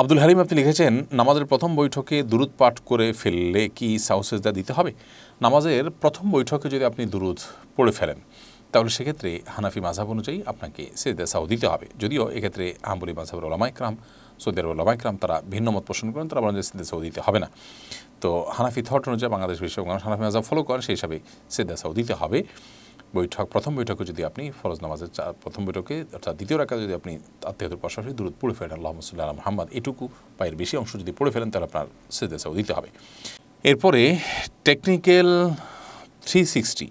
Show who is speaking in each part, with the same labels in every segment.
Speaker 1: আব্দুল হালিম আপনি লিখেছেন নামাজের প্রথম বৈঠকে দূরত পাঠ করে ফেললে কি সাউসেজদা দিতে হবে নামাজের প্রথম বৈঠকে যদি আপনি দূরত পড়ে ফেলেন তাহলে সেক্ষেত্রে হানাফি মাঝাব অনুযায়ী আপনাকে সেজদা সাউ দিতে হবে যদিও এক্ষেত্রে আহমুলি মাঝাবের ওলামাইকরাম সৌদি আরব ওলামাইকরাম তারা ভিন্ন মত পোষণ করেন তারা বলেন যে সেদা সাউ দিতে হবে না তো হানাফি থট অনুযায়ী বাংলাদেশ বিশ্ব হানাফি মাঝাব ফলো করেন সেই হিসাবে সেদা সাউ দিতে হবে বৈঠক প্রথম বৈঠকে যদি আপনি ফরজ নামাজের প্রথম বৈঠকে অর্থাৎ দ্বিতীয় রাখা যদি আপনি আত্মীয়তার পাশাপাশি দূরত পড়ে ফেলেন আল্লাহ মুসুল্লাহ মোহাম্মদ এটুকু পায়ের বেশি অংশ যদি পড়ে ফেলেন তাহলে আপনার সেদেশাও দিতে হবে এরপরে technical three sixty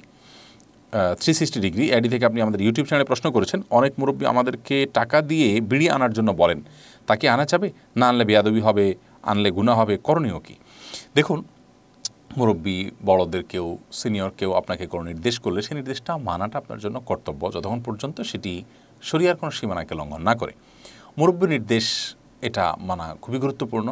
Speaker 1: three sixty degree অ্যাডি থেকে আপনি আমাদের ইউটিউব চ্যানেলে প্রশ্ন করেছেন অনেক মুরব্বী আমাদেরকে টাকা দিয়ে বিড়ি আনার জন্য বলেন তাকে আনা যাবে না আনলে বেয়াদবি হবে আনলে গুণা হবে করণীয় কী দেখুন মুরব্বী বড়দের কেউ সিনিয়র কেউ আপনাকে কোনো নির্দেশ করলে সেই নির্দেশটা মানাটা আপনার জন্য কর্তব্য যতক্ষণ পর্যন্ত সেটি শরিয়ার কোনো সীমানাকে লঙ্ঘন না করে মুরব্বী নির্দেশ এটা মানা খুবই গুরুত্বপূর্ণ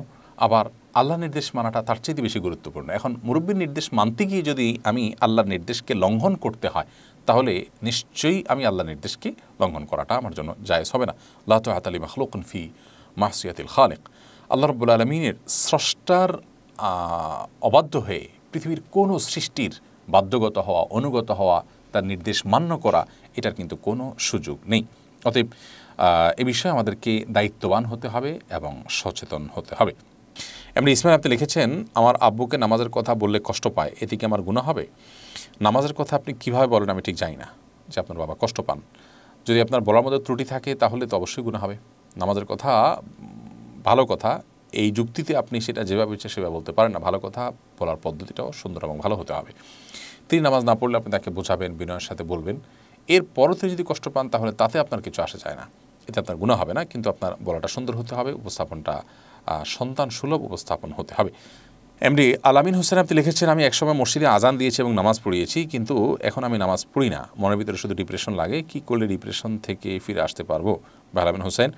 Speaker 1: আবার আল্লাহ নির্দেশ মানাটা তার চেয়ে বেশি গুরুত্বপূর্ণ এখন মুরব্বীর নির্দেশ মানতে গিয়ে যদি আমি আল্লাহর নির্দেশকে লঙ্ঘন করতে হয় তাহলে নিশ্চয়ই আমি আল্লাহ নির্দেশকে লঙ্ঘন করাটা আমার জন্য জায়জ হবে না আল্লাহ তালি ফি মাহসিয়াতিল খালেক আল্লাহ রব্বুল আলমিনের স্রষ্টার অবাধ্য হয়ে পৃথিবীর কোনো সৃষ্টির বাধ্যগত হওয়া অনুগত হওয়া তার নির্দেশ মান্য করা এটার কিন্তু কোনো সুযোগ নেই অতএব এ বিষয়ে আমাদেরকে দায়িত্ববান হতে হবে এবং সচেতন হতে হবে এমনি ইসমাইল আপনি লিখেছেন আমার আব্বুকে নামাজের কথা বললে কষ্ট পায় এতে কি আমার গুণা হবে নামাজের কথা আপনি কিভাবে বলেন আমি ঠিক জানি না যে আপনার বাবা কষ্ট পান যদি আপনার বলার মধ্যে ত্রুটি থাকে তাহলে তো অবশ্যই গুণা হবে নামাজের কথা ভালো কথা এই যুক্তিতে আপনি সেটা যেভাবে ইচ্ছে সেভাবে বলতে পারেন না ভালো কথা বলার পদ্ধতিটাও সুন্দর এবং ভালো হতে হবে তিনি নামাজ না পড়লে আপনি তাকে বোঝাবেন বিনয়ের সাথে বলবেন এর এরপরও তিনি যদি কষ্ট পান তাহলে তাতে আপনার কিছু আসা যায় না এতে আপনার গুণা হবে না কিন্তু আপনার বলাটা সুন্দর হতে হবে উপস্থাপনটা সন্তান সুলভ উপস্থাপন হতে হবে এমডি আলামিন হোসেন আপনি লিখেছেন আমি একসময় মসজিদে আজান দিয়েছি এবং নামাজ পড়িয়েছি কিন্তু এখন আমি নামাজ পড়ি না মনের ভিতরে শুধু ডিপ্রেশন লাগে কি করলে ডিপ্রেশন থেকে ফিরে আসতে পারবো আলামিন হোসেন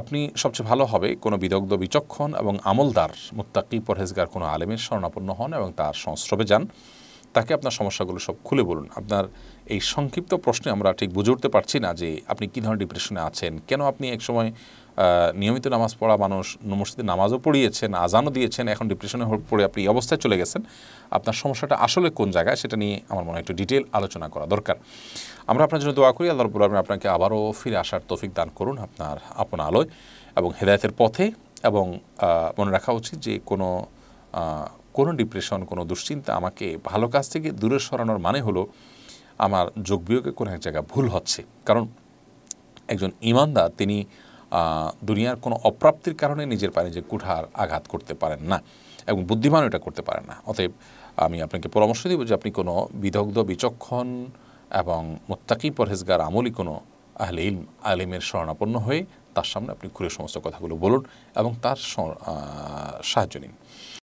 Speaker 1: আপনি সবচেয়ে ভালো হবে কোনো বিদগ্ধ বিচক্ষণ এবং আমলদার মুত্তাকি পরহেজগার কোনো আলেমের স্বর্ণাপন্ন হন এবং তার সংস্রবে যান তাকে আপনার সমস্যাগুলো সব খুলে বলুন আপনার এই সংক্ষিপ্ত প্রশ্নে আমরা ঠিক বুঝে উঠতে পারছি না যে আপনি কী ধরনের ডিপ্রেশনে আছেন কেন আপনি একসময় নিয়মিত নামাজ পড়া মানুষ মসজিদে নামাজও পড়িয়েছেন আজানও দিয়েছেন এখন ডিপ্রেশনে পড়ে আপনি এই অবস্থায় চলে গেছেন আপনার সমস্যাটা আসলে কোন জায়গায় সেটা নিয়ে আমার মনে হয় একটু ডিটেল আলোচনা করা দরকার আমরা আপনার জন্য দোয়া করি আল্লাহর রবুল আমি আপনাকে আবারও ফিরে আসার তফিক দান করুন আপনার আপন আলোয় এবং হেদায়তের পথে এবং মনে রাখা উচিত যে কোনো কোনো ডিপ্রেশন কোনো দুশ্চিন্তা আমাকে ভালো কাজ থেকে দূরে সরানোর মানে হলো আমার বিয়োগে কোনো এক জায়গায় ভুল হচ্ছে কারণ একজন ইমানদার তিনি দুনিয়ার কোনো অপ্রাপ্তির কারণে নিজের পায়ে নিজের কুঠার আঘাত করতে পারেন না এবং বুদ্ধিমান এটা করতে পারেন না অতএব আমি আপনাকে পরামর্শ দিব যে আপনি কোনো বিদগ্ধ বিচক্ষণ এবং মোত্তাকি পরহেজগার আমলি কোনো আহলে ইম আলিমের শরণাপন্ন হয়ে তার সামনে আপনি ঘুরে সমস্ত কথাগুলো বলুন এবং তার সাহায্য নিন